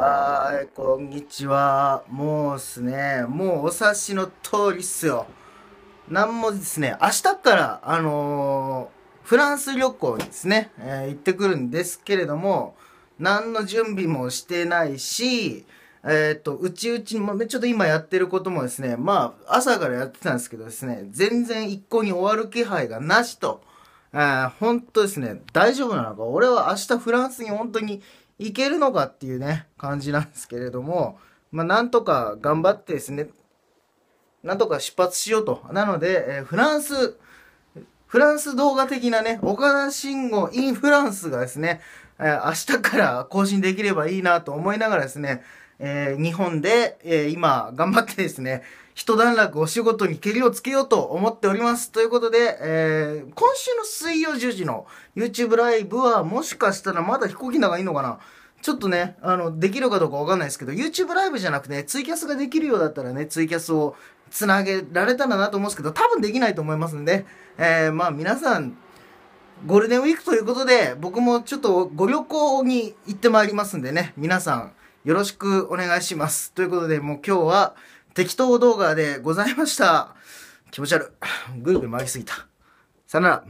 はい、こんにちは。もうですね、もうお察しの通りっすよ。なんもですね、明日から、あのー、フランス旅行にですね、えー、行ってくるんですけれども、何の準備もしてないし、えっ、と、うちうちちょっと今やってることもですね、まあ、朝からやってたんですけどですね、全然一向に終わる気配がなしとあ本当ですね、大丈夫なのか、俺は明日フランスに本当に行けるのかっていうね、感じなんですけれども、まあ、なんとか頑張ってですね、なんとか出発しようと。なので、えー、フランス、フランス動画的なね、岡田慎吾インフランスがですね、えー、明日から更新できればいいなと思いながらですね、えー、日本で、え今頑張ってですね、一段落お仕事にけりをつけようと思っております。ということで、えー、今週の水曜10時の YouTube ライブはもしかしたらまだ飛行機長いいのかなちょっとね、あの、できるかどうかわかんないですけど、YouTube ライブじゃなくて、ね、ツイキャスができるようだったらね、ツイキャスをつなげられたらなと思うんですけど、多分できないと思いますんで、えー、まあ皆さん、ゴールデンウィークということで、僕もちょっとご旅行に行ってまいりますんでね、皆さんよろしくお願いします。ということで、もう今日は、適当動画でございました。気持ち悪。ぐるぐる回りすぎた。さよなら。